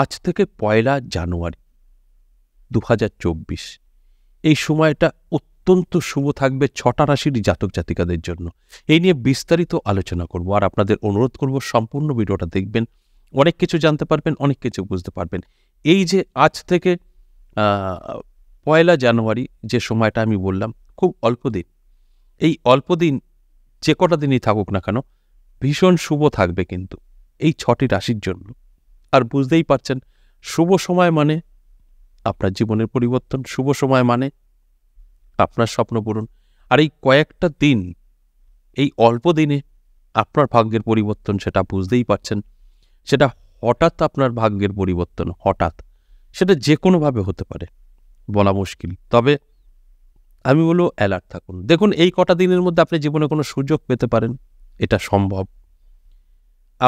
আজ থেকে পয়লা জানুয়ারি দু এই সময়টা অত্যন্ত শুভ থাকবে ছটা রাশির জাতক জাতিকাদের জন্য এই নিয়ে বিস্তারিত আলোচনা করব আর আপনাদের অনুরোধ করব সম্পূর্ণ ভিডিওটা দেখবেন অনেক কিছু জানতে পারবেন অনেক কিছু বুঝতে পারবেন এই যে আজ থেকে পয়লা জানুয়ারি যে সময়টা আমি বললাম খুব অল্প দিন এই অল্প দিন যে কটা দিনই থাকুক না কেন ভীষণ শুভ থাকবে কিন্তু এই ছটি রাশির জন্য আর বুঝতেই পারছেন শুভ সময় মানে আপনার জীবনের পরিবর্তন শুভ সময় মানে আপনার স্বপ্ন পূরণ আর এই কয়েকটা দিন এই অল্প দিনে আপনার ভাগ্যের পরিবর্তন সেটা বুঝতেই পারছেন সেটা হঠাৎ আপনার ভাগ্যের পরিবর্তন হঠাৎ সেটা যে কোনোভাবে হতে পারে বলা মুশকিল তবে আমি বলব অ্যালার্ট থাকুন দেখুন এই কটা দিনের মধ্যে আপনি জীবনে কোনো সুযোগ পেতে পারেন এটা সম্ভব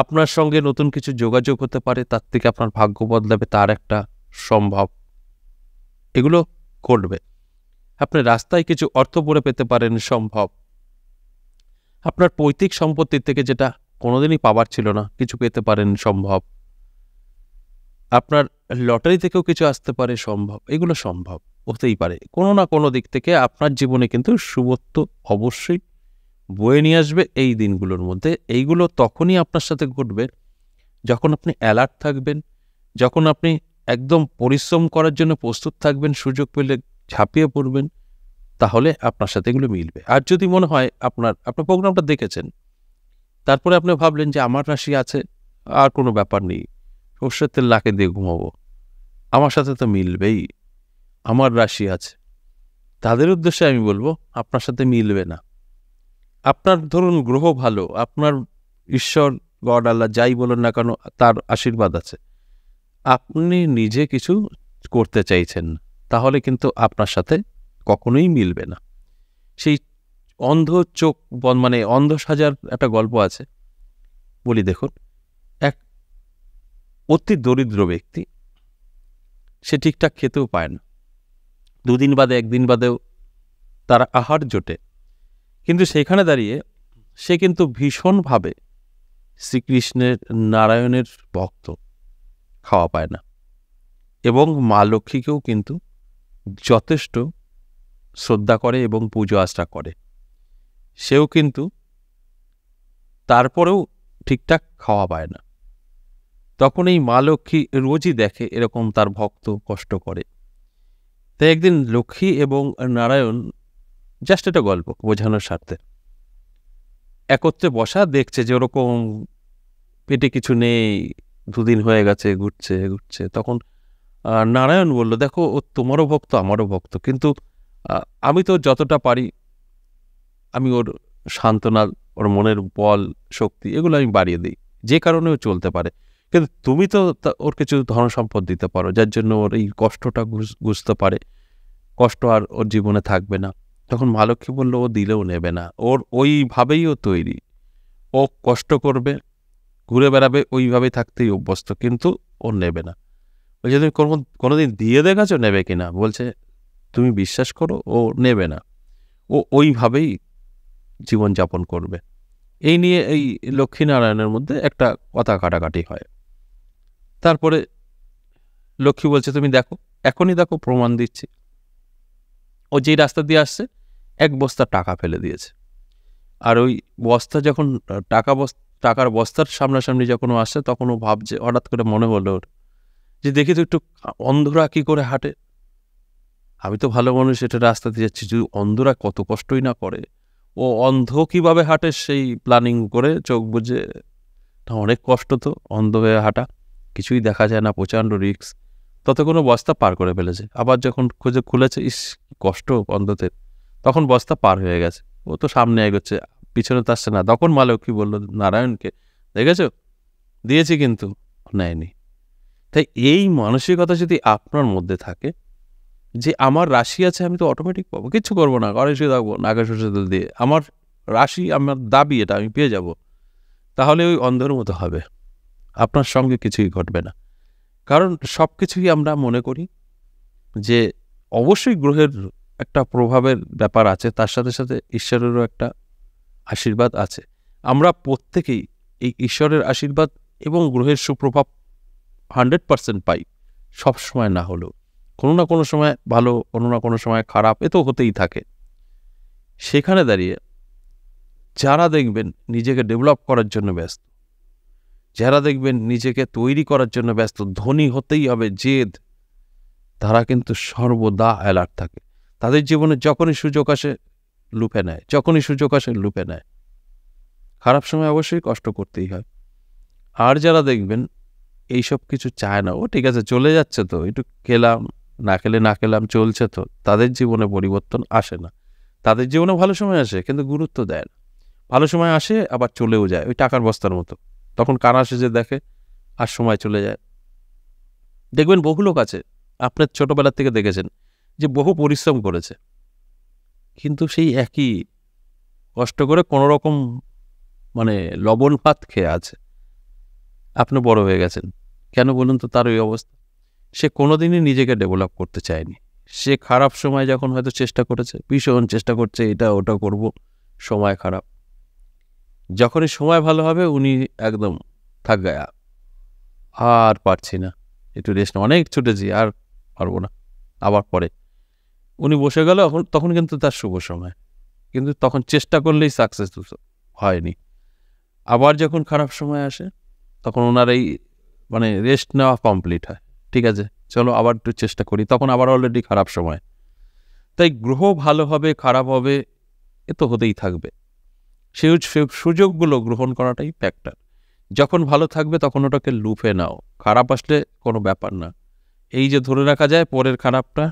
আপনার সঙ্গে নতুন কিছু যোগাযোগ হতে পারে তার থেকে আপনার ভাগ্য বদলাবে তার একটা সম্ভব এগুলো করবে আপনি রাস্তায় কিছু অর্থ পড়ে পেতে পারেন সম্ভব আপনার পৈতৃক সম্পত্তির থেকে যেটা কোনোদিনই পাবার ছিল না কিছু পেতে পারেন সম্ভব আপনার লটারি থেকেও কিছু আসতে পারে সম্ভব এগুলো সম্ভব হতেই পারে কোনো না কোনো দিক থেকে আপনার জীবনে কিন্তু শুভত্ব অবশ্যই বয়ে নিয়ে আসবে এই দিনগুলোর মধ্যে এইগুলো তখনই আপনার সাথে ঘটবে যখন আপনি অ্যালার্ট থাকবেন যখন আপনি একদম পরিশ্রম করার জন্য প্রস্তুত থাকবেন সুযোগ পেলে ঝাঁপিয়ে পড়বেন তাহলে আপনার সাথে এগুলো মিলবে আর যদি মনে হয় আপনার আপনার প্রোগ্রামটা দেখেছেন তারপরে আপনি ভাবলেন যে আমার রাশি আছে আর কোনো ব্যাপার নেই সর্ষের তেল নাকে দিয়ে ঘুমাবো আমার সাথে তো মিলবেই আমার রাশি আছে তাদের উদ্দেশ্যে আমি বলবো আপনার সাথে মিলবে না আপনার ধরুন গ্রহ ভালো আপনার ঈশ্বর গড আল্লাহ যাই বলুন না কেন তার আশীর্বাদ আছে আপনি নিজে কিছু করতে চাইছেন তাহলে কিন্তু আপনার সাথে কখনোই মিলবে না সেই অন্ধ চোখ মানে অন্ধ সাজার একটা গল্প আছে বলি দেখুন এক অতি দরিদ্র ব্যক্তি সে ঠিকঠাক খেতেও পায় না দুদিন বাদে একদিন বাদেও তার আহার জোটে কিন্তু সেখানে দাঁড়িয়ে সে কিন্তু ভীষণভাবে শ্রীকৃষ্ণের নারায়ণের ভক্ত খাওয়া পায় না এবং মা লক্ষ্মীকেও কিন্তু যথেষ্ট শ্রদ্ধা করে এবং পুজো আশ্রা করে সেও কিন্তু তারপরেও ঠিকঠাক খাওয়া পায় না তখন এই মা লক্ষ্মী রোজই দেখে এরকম তার ভক্ত কষ্ট করে তাই একদিন লক্ষ্মী এবং নারায়ণ জাস্ট এটা গল্প বোঝানোর স্বার্থে একত্রে বসা দেখছে যে ওরকম পেটে কিছু নেই দুদিন হয়ে গেছে ঘুরছে ঘুরছে তখন নারায়ণ বলল দেখো ও তোমারও ভক্ত আমারও ভক্ত কিন্তু আমি তো যতটা পারি আমি ওর সান্ত্বনা ওর মনের বল শক্তি এগুলো আমি বাড়িয়ে দিই যে কারণে ও চলতে পারে কিন্তু তুমি তো ওর কিছু ধন সম্পদ দিতে পারো যার জন্য ওর এই কষ্টটা বুঝতে পারে কষ্ট আর ওর জীবনে থাকবে না তখন মা বলল বললো ও দিলেও নেবে না ওর ওইভাবেই ও তৈরি ও কষ্ট করবে ঘুরে বেড়াবে ওইভাবেই থাকতেই অভ্যস্ত কিন্তু ও নেবে না বলছে তুমি কোনো কোনোদিন দিয়ে দেখেছো নেবে কি না বলছে তুমি বিশ্বাস করো ও নেবে না ও ওইভাবেই জীবনযাপন করবে এই নিয়ে এই লক্ষ্মীনারায়ণের মধ্যে একটা কথা কাটাকাটি হয় তারপরে লক্ষ্মী বলছে তুমি দেখো এখনই দেখো প্রমাণ দিচ্ছি ও যেই রাস্তা দিয়ে আসছে এক বস্তা টাকা ফেলে দিয়েছে আর ওই বস্তা যখন টাকা বস্তা টাকার বস্তার সামনাসামনি যখন ও আসছে তখন ও ভাবছে হঠাৎ করে মনে হলো ওর যে দেখি তো একটু অন্ধরা কী করে হাঁটে আমি তো ভালো মানুষ এটা দিয়ে যাচ্ছি যদি অন্ধরা কত কষ্টই না করে ও অন্ধ কীভাবে হাঁটে সেই প্ল্যানিং করে চোখ বুঝে অনেক কষ্ট তো অন্ধ হয়ে হাঁটা কিছুই দেখা যায় না প্রচণ্ড রিক্স কোনো বস্তা পার করে ফেলেছে আবার যখন খুঁজে খুলেছে ইস কষ্ট অন্ধদের তখন বস্তা পার হয়ে গেছে ও তো সামনে এগোচ্ছে পিছনে তো আসছে না তখন মালক কী বললো নারায়ণকে দেখেছ দিয়েছি কিন্তু নেয়নি তাই এই মানসিকতা যদি আপনার মধ্যে থাকে যে আমার রাশি আছে আমি তো অটোমেটিক পাবো কিচ্ছু করবো না ঘরে শুয়ে থাকবো নাগা সরষে দিয়ে আমার রাশি আমার দাবি এটা আমি পেয়ে যাব তাহলে ওই অন্ধের মতো হবে আপনার সঙ্গে কিছুই ঘটবে না কারণ সব কিছুই আমরা মনে করি যে অবশ্যই গ্রহের একটা প্রভাবের ব্যাপার আছে তার সাথে সাথে ঈশ্বরেরও একটা আশীর্বাদ আছে আমরা প্রত্যেকেই এই ঈশ্বরের আশীর্বাদ এবং গ্রহের সুপ্রভাব হান্ড্রেড পারসেন্ট পাই সবসময় না হলেও কোনো না কোনো সময় ভালো কোনো না কোনো সময় খারাপ এ তো হতেই থাকে সেখানে দাঁড়িয়ে যারা দেখবেন নিজেকে ডেভেলপ করার জন্য ব্যস্ত যারা দেখবেন নিজেকে তৈরি করার জন্য ব্যস্ত ধনী হতেই হবে জেদ তারা কিন্তু সর্বদা অ্যালার্ট থাকে তাদের জীবনে যখনই সুযোগ আসে লুপে নেয় যখনই সুযোগ আসে লুপে নেয় খারাপ সময় অবশ্যই কষ্ট করতেই হয় আর যারা দেখবেন এইসব কিছু চায় না ও ঠিক আছে চলে যাচ্ছে তো একটু খেলাম না খেলে না খেলাম চলছে তো তাদের জীবনে পরিবর্তন আসে না তাদের জীবনে ভালো সময় আসে কিন্তু গুরুত্ব দেয় না ভালো সময় আসে আবার চলেও যায় ওই টাকার বস্তার মতো তখন কানা সেজে দেখে আর সময় চলে যায় দেখবেন বহু লোক আছে আপনার ছোটোবেলার থেকে দেখেছেন যে বহু পরিশ্রম করেছে কিন্তু সেই একই কষ্ট করে কোনো রকম মানে লবণ পাত খেয়ে আছে আপনি বড় হয়ে গেছেন কেন বলুন তো তার ওই অবস্থা সে কোনোদিনই নিজেকে ডেভেলপ করতে চায়নি সে খারাপ সময় যখন হয়তো চেষ্টা করেছে ভীষণ চেষ্টা করছে এটা ওটা করব সময় খারাপ যখনই সময় ভালো হবে উনি একদম থাক গায়া আর পারছি না একটু রেস্ট অনেক ছুটেছি আর পারবো না আবার পরে উনি বসে গেল তখন কিন্তু তার শুভ সময় কিন্তু তখন চেষ্টা করলেই সাকসেস হয়নি আবার যখন খারাপ সময় আসে তখন ওনার এই মানে রেস্ট নেওয়া কমপ্লিট হয় ঠিক আছে চলো আবার একটু চেষ্টা করি তখন আবার অলরেডি খারাপ সময় তাই গ্রহ ভালো হবে খারাপ হবে এ তো হতেই থাকবে সেই সুযোগগুলো গ্রহণ করাটাই ফ্যাক্টর যখন ভালো থাকবে তখন ওটাকে লুফে নাও খারাপ আসলে কোনো ব্যাপার না এই যে ধরে রাখা যায় পরের খারাপটা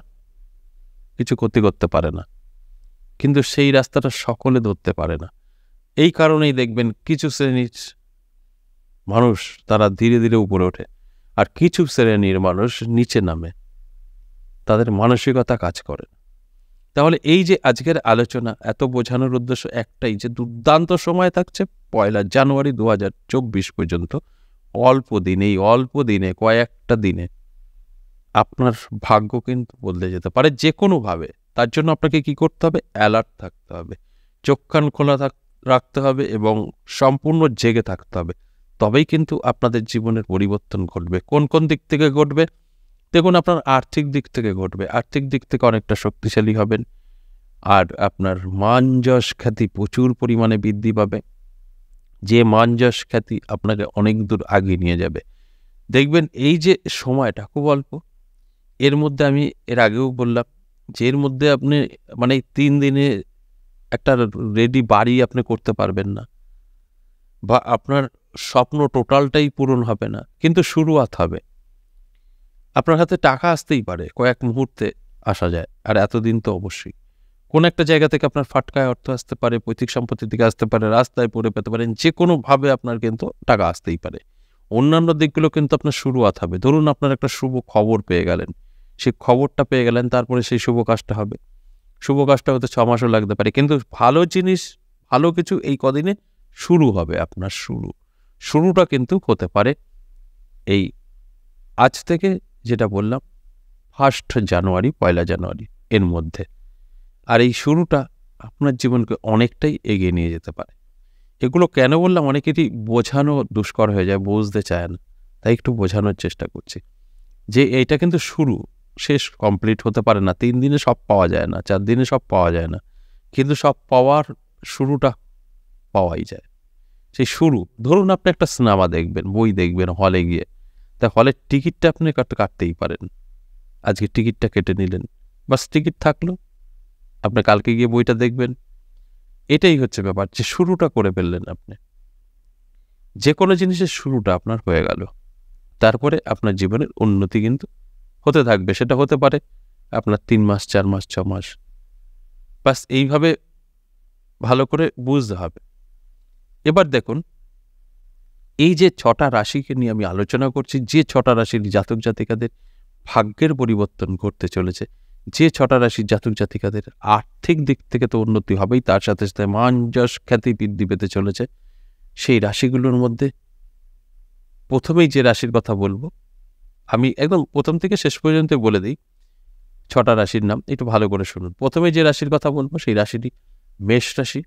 কিছু ক্ষতি করতে পারে না কিন্তু সেই রাস্তাটা সকলে ধরতে পারে না এই কারণেই দেখবেন কিছু শ্রেণীর মানুষ তারা ধীরে ধীরে উপরে ওঠে আর কিছু শ্রেণীর মানুষ নিচে নামে তাদের মানসিকতা কাজ করে তাহলে এই যে আজকের আলোচনা এত বোঝানোর উদ্দেশ্য একটাই যে দুর্দান্ত সময় থাকছে পয়লা জানুয়ারি দু পর্যন্ত অল্প দিনে এই অল্প দিনে কয়েকটা দিনে আপনার ভাগ্য কিন্তু বদলে যেতে পারে যে কোনোভাবে তার জন্য আপনাকে কি করতে হবে অ্যালার্ট থাকতে হবে চোখ কান খোলা রাখতে হবে এবং সম্পূর্ণ জেগে থাকতে হবে তবেই কিন্তু আপনাদের জীবনের পরিবর্তন ঘটবে কোন কোন দিক থেকে ঘটবে দেখুন আপনার আর্থিক দিক থেকে ঘটবে আর্থিক দিক থেকে অনেকটা শক্তিশালী হবেন আর আপনার মান যশ খ্যাতি প্রচুর পরিমাণে বৃদ্ধি পাবে যে মান যশ খ্যাতি আপনাকে অনেক দূর আগিয়ে নিয়ে যাবে দেখবেন এই যে সময়টা খুব অল্প এর মধ্যে আমি এর আগেও বললাম যে এর মধ্যে আপনি মানে তিন দিনে একটা রেডি বাড়ি আপনি করতে পারবেন না বা আপনার স্বপ্ন টোটালটাই পূরণ হবে না কিন্তু শুরুয়াত হবে আপনার হাতে টাকা আসতেই পারে কয়েক মুহূর্তে আসা যায় আর এতদিন তো অবশ্যই কোনো একটা জায়গা থেকে আপনার ফাটকায় অর্থ আসতে পারে পৈতৃক সম্পত্তির দিকে আসতে পারে রাস্তায় পড়ে পেতে পারেন যে কোনোভাবে আপনার কিন্তু টাকা আসতেই পারে অন্যান্য দিকগুলো কিন্তু আপনার শুরুয়াত হবে ধরুন আপনার একটা শুভ খবর পেয়ে গেলেন সে খবরটা পেয়ে গেলেন তারপরে সেই শুভ কাজটা হবে শুভ কাজটা হতে ছ মাসও লাগতে পারে কিন্তু ভালো জিনিস ভালো কিছু এই কদিনে শুরু হবে আপনার শুরু শুরুটা কিন্তু হতে পারে এই আজ থেকে যেটা বললাম ফার্স্ট জানুয়ারি পয়লা জানুয়ারি এর মধ্যে আর এই শুরুটা আপনার জীবনকে অনেকটাই এগিয়ে নিয়ে যেতে পারে এগুলো কেন বললাম অনেকেরই বোঝানো দুষ্কর হয়ে যায় বুঝতে চায় না তাই একটু বোঝানোর চেষ্টা করছি যে এইটা কিন্তু শুরু শেষ কমপ্লিট হতে পারে না তিন দিনে সব পাওয়া যায় না চার দিনে সব পাওয়া যায় না কিন্তু সব পাওয়ার শুরুটা পাওয়াই যায় সেই শুরু ধরুন আপনি একটা সিনেমা দেখবেন বই দেখবেন হলে গিয়ে তা হলের টিকিটটা আপনি কাটতেই পারেন আজকে টিকিটটা কেটে নিলেন বাস টিকিট থাকলো আপনি কালকে গিয়ে বইটা দেখবেন এটাই হচ্ছে ব্যাপার যে শুরুটা করে ফেললেন আপনি যে কোনো জিনিসের শুরুটা আপনার হয়ে গেল তারপরে আপনার জীবনের উন্নতি কিন্তু হতে থাকবে সেটা হতে পারে আপনার তিন মাস চার মাস ছ মাস বাস এইভাবে ভালো করে বুঝতে হবে এবার দেখুন এই যে ছটা রাশিকে নিয়ে আমি আলোচনা করছি যে ছটা রাশির জাতক জাতিকাদের ভাগ্যের পরিবর্তন ঘটতে চলেছে যে ছটা রাশির জাতক জাতিকাদের আর্থিক দিক থেকে তো উন্নতি হবেই তার সাথে সাথে মান যশ খ্যাতি বৃদ্ধি পেতে চলেছে সেই রাশিগুলোর মধ্যে প্রথমেই যে রাশির কথা বলবো আমি একদম প্রথম থেকে শেষ পর্যন্ত বলে দিই ছটা রাশির নাম একটু ভালো করে শুনুন প্রথমে যে রাশির কথা বলবো সেই রাশিটি মেষ রাশি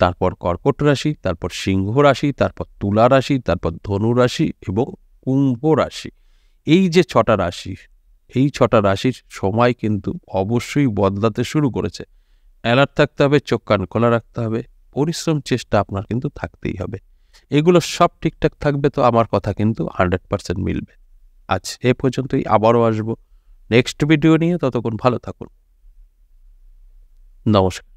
তারপর কর্কট রাশি তারপর সিংহ রাশি তারপর তুলা রাশি তারপর ধনু রাশি এবং কুম্ভ রাশি এই যে ছটা রাশি এই ছটা রাশির সময় কিন্তু অবশ্যই বদলাতে শুরু করেছে অ্যালার্ট থাকতে হবে চোখ কান খোলা রাখতে হবে পরিশ্রম চেষ্টা আপনার কিন্তু থাকতেই হবে এগুলো সব ঠিকঠাক থাকবে তো আমার কথা কিন্তু হান্ড্রেড পার্সেন্ট মিলবে আজ এ পর্যন্তই আবারও আসব নেক্সট ভিডিও নিয়ে ততক্ষণ ভালো থাকুন নমস্কার